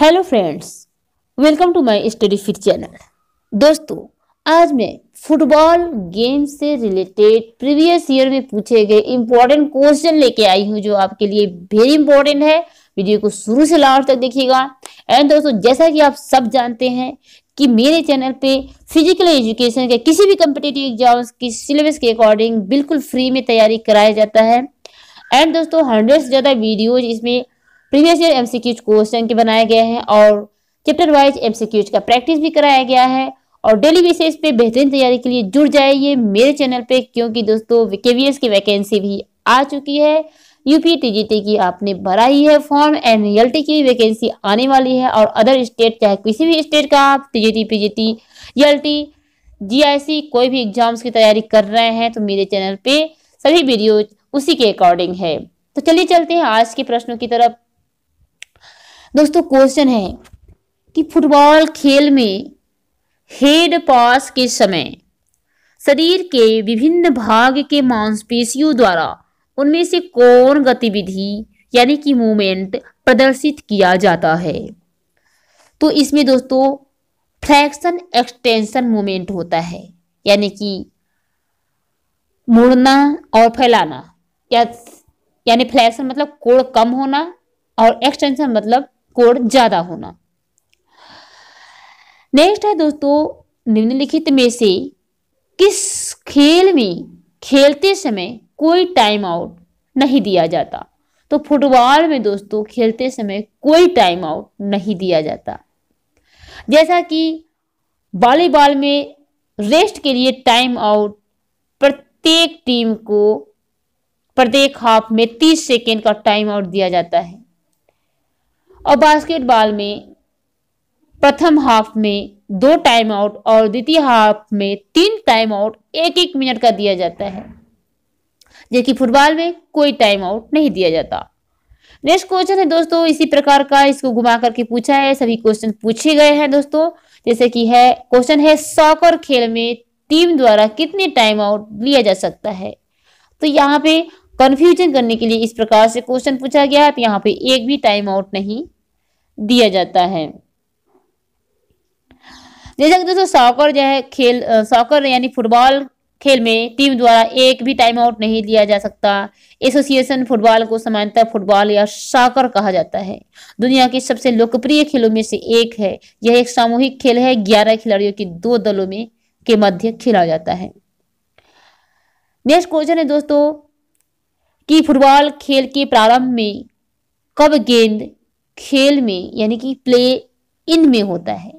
Hello friends welcome to my study fit channel दोस्तों आज मैं फुटबॉल गेम से रिलेटेड प्रीवियस ईयर में पूछे गए इम्पोर्टेंट क्वेश्चन लेके आई हूँ जो आपके लिए वेरी इंपॉर्टेंट है वीडियो को शुरू से लास्ट तक देखिएगा एंड दोस्तों जैसा कि आप सब जानते हैं कि मेरे चैनल पे फिजिकल एजुकेशन के किसी भी कम्पिटेटिव एग्जाम्स की सिलेबस के अकॉर्डिंग बिल्कुल फ्री में तैयारी कराया जाता है एंड दोस्तों हंड्रेड से ज़्यादा वीडियोज इसमें प्रीवियस ईयर एमसीक्यूज क्वेश्चन के बनाया गया है और चैप्टर वाइज एमसीक्यूज का प्रैक्टिस भी कराया गया है और डेली बेसिस पे बेहतरीन तैयारी के लिए जुड़ जाइए मेरे चैनल पे क्योंकि दोस्तों केवीएस की वैकेंसी भी आ चुकी है यूपी टीजीटी की आपने भरा ही है form and L T vacancy आने वाली है और अदर स्टेट चाहे किसी भी स्टेट का आप टीजीटी पीजीटी एलटी जीआईसी कोई भी एग्जाम्स की तैयारी कर रहे हैं तो मेरे चैनल पे सभी वीडियो उसी के अकॉर्डिंग है तो चलिए चलते हैं आज के प्रश्नों की तरफ दोस्तों क्वेश्चन है कि फुटबॉल खेल में हेड पास के समय शरीर के विभिन्न भाग के मांसपेशियों द्वारा उनमें से कौन गतिविधि यानी कि मूवमेंट प्रदर्शित किया जाता है तो इसमें दोस्तों फ्लैक्शन एक्सटेंशन मूवमेंट होता है यानी कि मुड़ना और फैलाना या यानी फ्लैक्शन मतलब कोड़ कम होना और एक्सटेंशन मतलब कोड ज्यादा होना नेक्स्ट है दोस्तों निम्नलिखित में से किस खेल में खेलते समय कोई टाइम आउट नहीं दिया जाता तो फुटबॉल में दोस्तों खेलते समय कोई टाइम आउट नहीं दिया जाता जैसा कि वॉलीबॉल में रेस्ट के लिए टाइम आउट प्रत्येक टीम को प्रत्येक हाफ में 30 सेकेंड का टाइम आउट दिया जाता है और बास्केटबॉल में प्रथम हाफ में दो टाइम आउट और द्वितीय हाफ में तीन टाइम आउट एक एक मिनट का दिया जाता है जबकि फुटबॉल में कोई टाइम आउट नहीं दिया जाता नेक्स्ट क्वेश्चन है दोस्तों इसी प्रकार का इसको घुमा करके पूछा है सभी क्वेश्चन पूछे गए हैं दोस्तों जैसे कि है क्वेश्चन है सॉकर खेल में टीम द्वारा कितने टाइम आउट लिया जा सकता है तो यहाँ पे कंफ्यूजन करने के लिए इस प्रकार से क्वेश्चन पूछा गया है तो यहाँ पे एक भी टाइम आउट नहीं दिया जाता है जैसा कि दोस्तों सॉकर जो है खेल सॉकर यानी फुटबॉल खेल में टीम द्वारा एक भी टाइम आउट नहीं दिया जा सकता एसोसिएशन फुटबॉल को सामान्यतः फुटबॉल या साकर कहा जाता है दुनिया के सबसे लोकप्रिय खेलों में से एक है यह एक सामूहिक खेल है ग्यारह खिलाड़ियों के दो दलों में के मध्य खेला जाता है नेक्स्ट क्वेश्चन है दोस्तों कि फुटबॉल खेल के प्रारंभ में कब गेंद खेल में यानी कि प्ले इन में होता है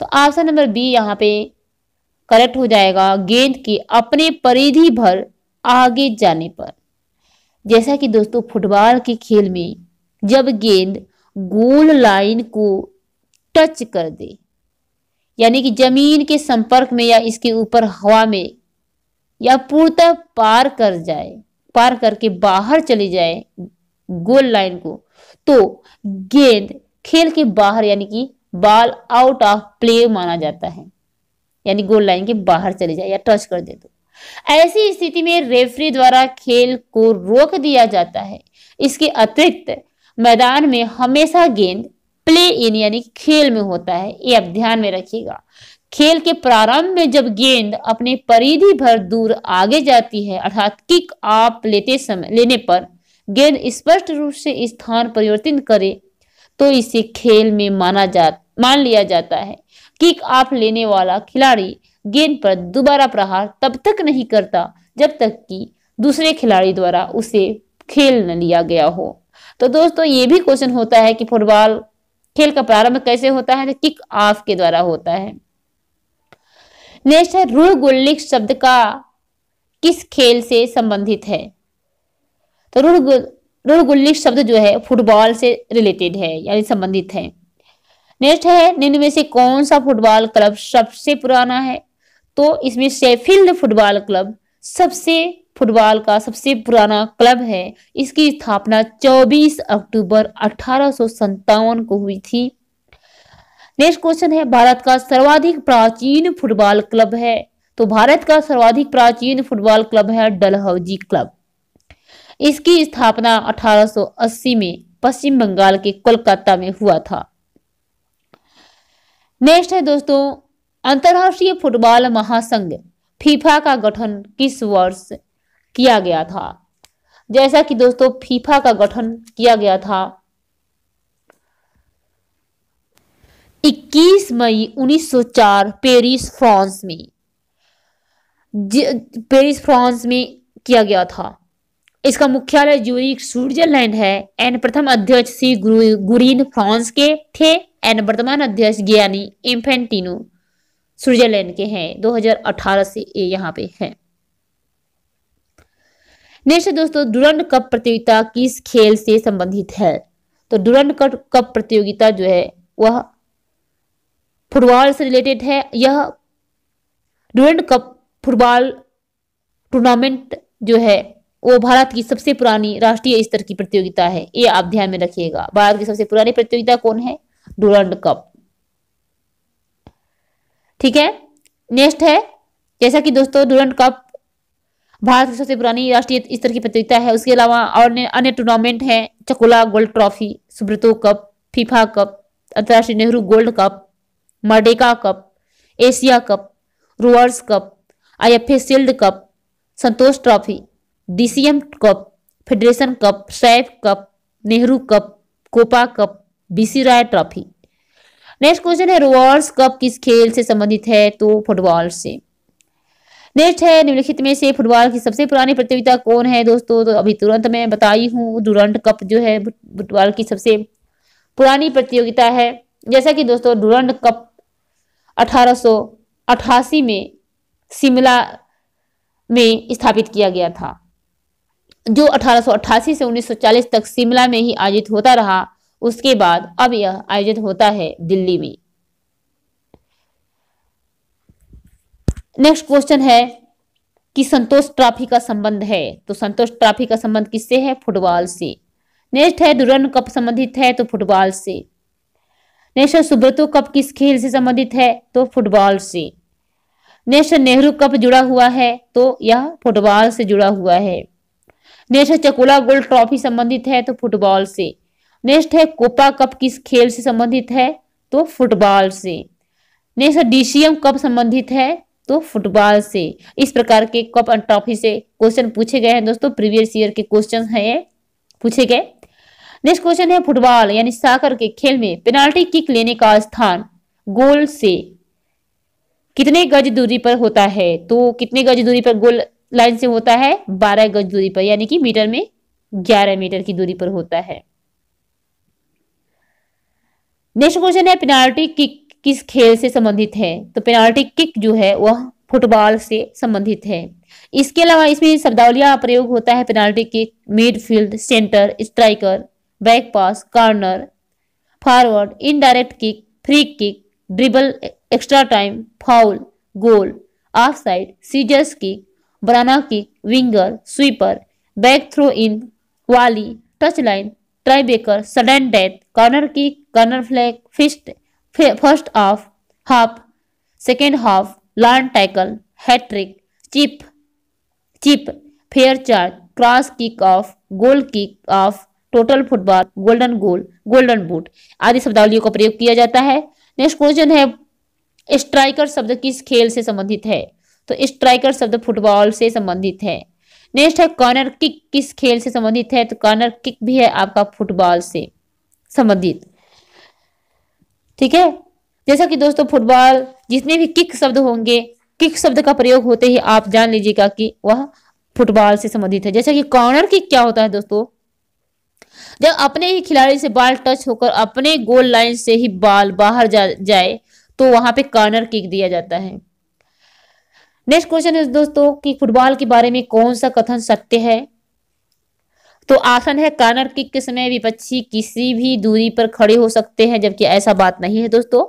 तो ऑप्शन नंबर बी यहाँ पे करेक्ट हो जाएगा गेंद के अपने परिधि भर आगे जाने पर जैसा कि दोस्तों फुटबॉल के खेल में जब गेंद गोल लाइन को टच कर दे यानी कि जमीन के संपर्क में या इसके ऊपर हवा में या पूर्णतः पार कर जाए पार करके बाहर चली जाए गोल लाइन को तो गेंद खेल के बाहर यानी कि बॉल आउट ऑफ प्ले माना जाता है यानी गोल लाइन के बाहर चले जाए या टच कर दे दो तो। ऐसी स्थिति में रेफरी द्वारा खेल को रोक दिया जाता है इसके अतिरिक्त मैदान में हमेशा गेंद प्ले इन यानी खेल में होता है ये आप ध्यान में रखिएगा खेल के प्रारंभ में जब गेंद अपने परिधि भर दूर आगे जाती है अर्थात किक आप लेते समय लेने पर गेंद स्पष्ट रूप से स्थान परिवर्तित करे तो इसे खेल में माना जा मान लिया जाता है किक आप लेने वाला खिलाड़ी गेंद पर दोबारा प्रहार तब तक नहीं करता जब तक कि दूसरे खिलाड़ी द्वारा उसे खेल न लिया गया हो तो दोस्तों ये भी क्वेश्चन होता है कि फुटबॉल खेल का प्रारंभ कैसे होता है तो किक ऑफ के द्वारा होता है नेक्स्ट है रूल गुल्लिक शब्द का किस खेल से संबंधित है तो रूल गुल्लिक शब्द जो है फुटबॉल से रिलेटेड है यानी संबंधित है नेक्स्ट है निम्न में से कौन सा फुटबॉल क्लब सबसे पुराना है तो इसमें शेफील्ड फुटबॉल क्लब सबसे फुटबॉल का सबसे पुराना क्लब है इसकी स्थापना 24 अक्टूबर अठारह को हुई थी नेक्स्ट क्वेश्चन है भारत का सर्वाधिक प्राचीन फुटबॉल क्लब है तो भारत का सर्वाधिक प्राचीन फुटबॉल क्लब है डलहौजी क्लब इसकी स्थापना 1880 में पश्चिम बंगाल के कोलकाता में हुआ था नेक्स्ट है दोस्तों अंतरराष्ट्रीय फुटबॉल महासंघ फीफा का गठन किस वर्ष किया गया था जैसा कि दोस्तों फीफा का गठन किया गया था 21 मई 1904 पेरिस फ्रांस में पेरिस फ्रांस में किया गया था इसका मुख्यालय जूरिक स्विट्जरलैंड है एन प्रथम अध्यक्ष सी गुरीन फ्रांस के थे एन वर्तमान अध्यक्ष ज्ञानी इम्फेंटिनो स्विट्जरलैंड के हैं 2018 से ये यहाँ पे है नेक्स्ट दोस्तों डुरंड कप प्रतियोगिता किस खेल से संबंधित है तो डुरंड कप प्रतियोगिता जो है वह फुटबॉल से रिलेटेड है यह ड्यूरेंड कप फुटबॉल टूर्नामेंट जो है वो भारत की सबसे पुरानी राष्ट्रीय स्तर की प्रतियोगिता है ये आप ध्यान में रखिएगा भारत की सबसे पुरानी प्रतियोगिता कौन है डूरंड कप ठीक है नेक्स्ट है जैसा कि दोस्तों डूरंड कप भारत की सबसे पुरानी राष्ट्रीय स्तर की प्रतियोगिता है उसके अलावा और अन्य टूर्नामेंट है Chakola gold trophy Subroto cup FIFA cup अंतर्राष्ट्रीय Nehru gold cup Merdeka cup Asia cup Rovers cup F shield cup Santosh trophy DCM cup federation cup SAFF cup Nehru cup Copa cup BC Roy trophy next question है Rovers cup किस खेल से संबंधित है तो football से next है निम्नलिखित में से फुटबॉल की सबसे पुरानी प्रतियोगिता कौन है दोस्तों तो अभी तुरंत मैं बताई हूँ डूरंट कप जो है फुटबॉल की सबसे पुरानी प्रतियोगिता है जैसा कि दोस्तों डूरंट कप अठारह में शिमला में स्थापित किया गया था जो 1888 से 1940 तक शिमला में ही आयोजित होता रहा उसके बाद अब यह आयोजित होता है दिल्ली में नेक्स्ट क्वेश्चन है कि संतोष ट्रॉफी का संबंध है तो संतोष ट्रॉफी का संबंध किससे है फुटबॉल से नेक्स्ट है दुरन कप संबंधित है तो फुटबॉल से नेशनल सुब्रतो कप किस खेल से संबंधित है तो फुटबॉल से नेशनल नेहरू कप जुड़ा हुआ है तो यह फुटबॉल से जुड़ा हुआ है नेशनल चकोला गोल्ड ट्रॉफी संबंधित है तो फुटबॉल से नेक्स्ट है कोपा कप किस खेल से संबंधित है तो फुटबॉल से नेक्स्ट डीसीएम कप संबंधित है तो फुटबॉल से इस प्रकार के कप एंड ट्रॉफी से क्वेश्चन पूछे गए हैं दोस्तों प्रीवियस ईयर के क्वेश्चन हैं पूछे गए नेक्स्ट क्वेश्चन है फुटबॉल यानी साकर के खेल में पेनाल्टी किक लेने का स्थान गोल से कितने गज दूरी पर होता है तो कितने गज दूरी पर गोल लाइन से होता है बारह गज दूरी पर यानी कि मीटर में ग्यारह मीटर की दूरी पर होता है नेक्स्ट क्वेश्चन है पेनाल्टी किक किस खेल से संबंधित है तो पेनाल्टी किक जो है वह फुटबॉल से संबंधित है इसके अलावा इसमें शब्दावलिया प्रयोग होता है penalty kick midfield centre striker back pass corner forward indirect kick free kick dribble extra time foul goal off side scissors kick banana kick winger sweeper back throw in volley touch line tie breaker sudden death corner kick corner flag fist first of half second half long tackle hat trick chip chip fair charge cross kick off goal kick off total football golden goal golden boot आदि शब्दावलियों का प्रयोग किया जाता है next question है striker शब्द किस खेल से संबंधित है तो स्ट्राइकर शब्द फुटबॉल से संबंधित है नेक्स्ट है कॉर्नर किक किस खेल से संबंधित है तो कॉर्नर किक भी है आपका फुटबॉल से संबंधित ठीक है जैसा कि दोस्तों फुटबॉल जितने भी किक शब्द होंगे किक शब्द का प्रयोग होते ही आप जान लीजिएगा कि वह फुटबॉल से संबंधित है जैसा कि कॉर्नर किक क्या होता है दोस्तों जब अपने ही खिलाड़ी से बॉल टच होकर अपने गोल लाइन से ही बॉल बाहर जा, जाए तो वहां पे कॉर्नर किक दिया जाता है नेक्स्ट क्वेश्चन है दोस्तों कि फुटबॉल के बारे में कौन सा कथन सत्य है तो आसन है कॉर्नर किक के समय विपक्षी किसी भी दूरी पर खड़े हो सकते हैं जबकि ऐसा बात नहीं है दोस्तों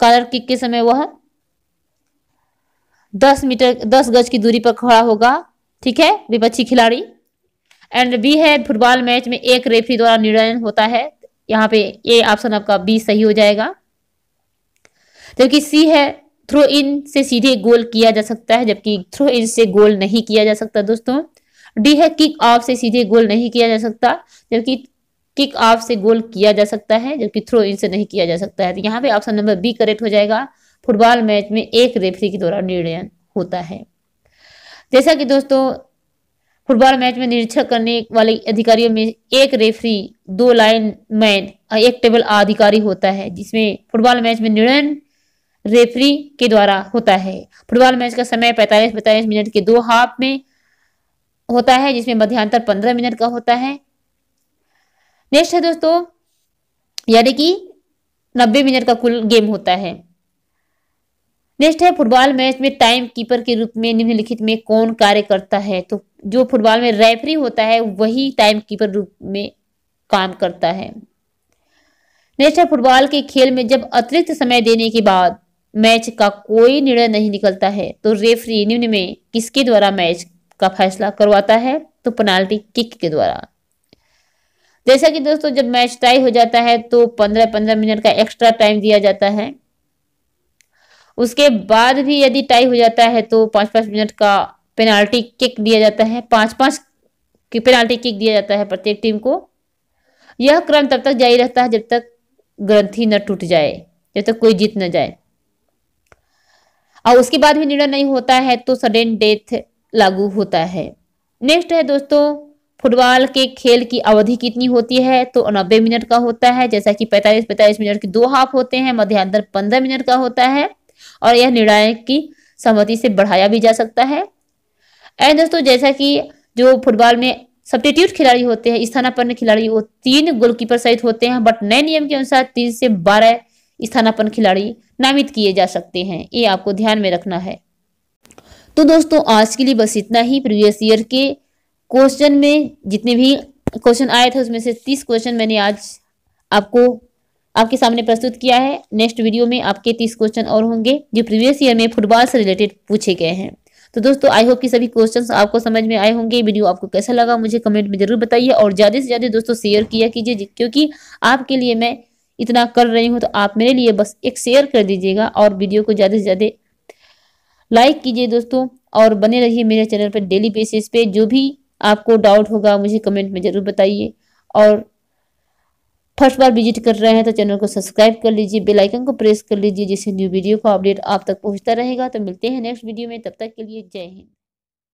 कॉर्नर किक के समय वह दस मीटर दस गज की दूरी पर खड़ा होगा ठीक है विपक्षी खिलाड़ी एंड बी है फुटबॉल मैच में एक रेफरी द्वारा निर्णय होता है यहाँ पे ये ऑप्शन आपका बी सही हो जाएगा जबकि सी है थ्रो इन से सीधे गोल किया जा सकता है जबकि थ्रो इन से गोल नहीं किया जा सकता दोस्तों डी है किक ऑफ से सीधे गोल नहीं किया जा सकता जबकि किक ऑफ से गोल किया जा सकता है जबकि थ्रो इन से नहीं किया जा सकता है तो यहाँ पे ऑप्शन नंबर बी करेक्ट हो जाएगा फुटबॉल मैच में एक रेफरी के द्वारा निर्णय होता है जैसा कि दोस्तों फुटबॉल मैच में निरीक्षक करने वाले अधिकारियों में एक रेफरी दो लाइन मैन और एक टेबल अधिकारी होता है जिसमें फुटबॉल मैच में निर्णय रेफरी के द्वारा होता है फुटबॉल मैच का समय पैतालीस पैतालीस मिनट के दो हाफ में होता है जिसमें मध्यांतर पंद्रह मिनट का होता है नेक्स्ट है दोस्तों यानी कि नब्बे मिनट का कुल गेम होता है नेक्स्ट है फुटबॉल मैच में टाइम कीपर के रूप में निम्नलिखित में कौन कार्य करता है तो जो फुटबॉल में रेफरी होता है वही टाइम कीपर रूप में काम करता है नेक्स्ट है फुटबॉल के खेल में जब अतिरिक्त समय देने के बाद मैच का कोई निर्णय नहीं निकलता है तो रेफरी निम्न में किसके द्वारा मैच का फैसला करवाता है तो पेनाल्टी किक के द्वारा जैसा कि दोस्तों जब मैच टाई हो जाता है तो पंद्रह पंद्रह मिनट का एक्स्ट्रा टाइम दिया जाता है उसके बाद भी यदि टाई हो जाता है तो पांच पांच मिनट का पेनाल्टी किक दिया जाता है पांच पांच की पेनाल्टी किक दिया जाता है प्रत्येक टीम को यह क्रम तब तक जारी रहता है जब तक ग्रंथी न टूट जाए जब तक कोई जीत न जाए और उसके बाद भी निर्णय नहीं होता है तो सडन डेथ लागू होता है नेक्स्ट है दोस्तों फुटबॉल के खेल की अवधि कितनी होती है तो नब्बे मिनट का होता है जैसा कि 45 45 मिनट के दो हाफ होते हैं मध्यांतर 15 मिनट का होता है और यह निर्णायक की सहमति से बढ़ाया भी जा सकता है एंड दोस्तों जैसा कि जो फुटबॉल में सब्टीट्यूट खिलाड़ी होते हैं स्थानापन्न खिलाड़ी वो तीन गोलकीपर सहित होते हैं बट नए नियम के अनुसार तीन से बारह स्थानापन्न खिलाड़ी नामित किए जा सकते हैं ये आपको ध्यान में रखना है तो दोस्तों आज के लिए बस इतना ही प्रीवियस ईयर के क्वेश्चन में जितने भी क्वेश्चन आए थे उसमें से तीस क्वेश्चन मैंने आज आपको आपके सामने प्रस्तुत किया है नेक्स्ट वीडियो में आपके तीस क्वेश्चन और होंगे जो प्रीवियस ईयर में फुटबॉल से रिलेटेड पूछे गए हैं तो दोस्तों आई होप कि सभी क्वेश्चन आपको समझ में आए होंगे वीडियो आपको कैसा लगा मुझे कमेंट में जरूर बताइए और ज़्यादा से ज़्यादा दोस्तों शेयर किया कीजिए क्योंकि आपके लिए मैं इतना कर रही हूँ तो आप मेरे लिए बस एक शेयर कर दीजिएगा और वीडियो को ज़्यादा से ज़्यादा लाइक कीजिए दोस्तों और बने रहिए मेरे चैनल पर डेली बेसिस पे जो भी आपको डाउट होगा मुझे कमेंट में ज़रूर बताइए और फर्स्ट बार विजिट कर रहे हैं तो चैनल को सब्सक्राइब कर लीजिए आइकन को प्रेस कर लीजिए जिससे न्यू वीडियो का अपडेट आप तक पहुँचता रहेगा तो मिलते हैं नेक्स्ट वीडियो में तब तक के लिए जय हिंद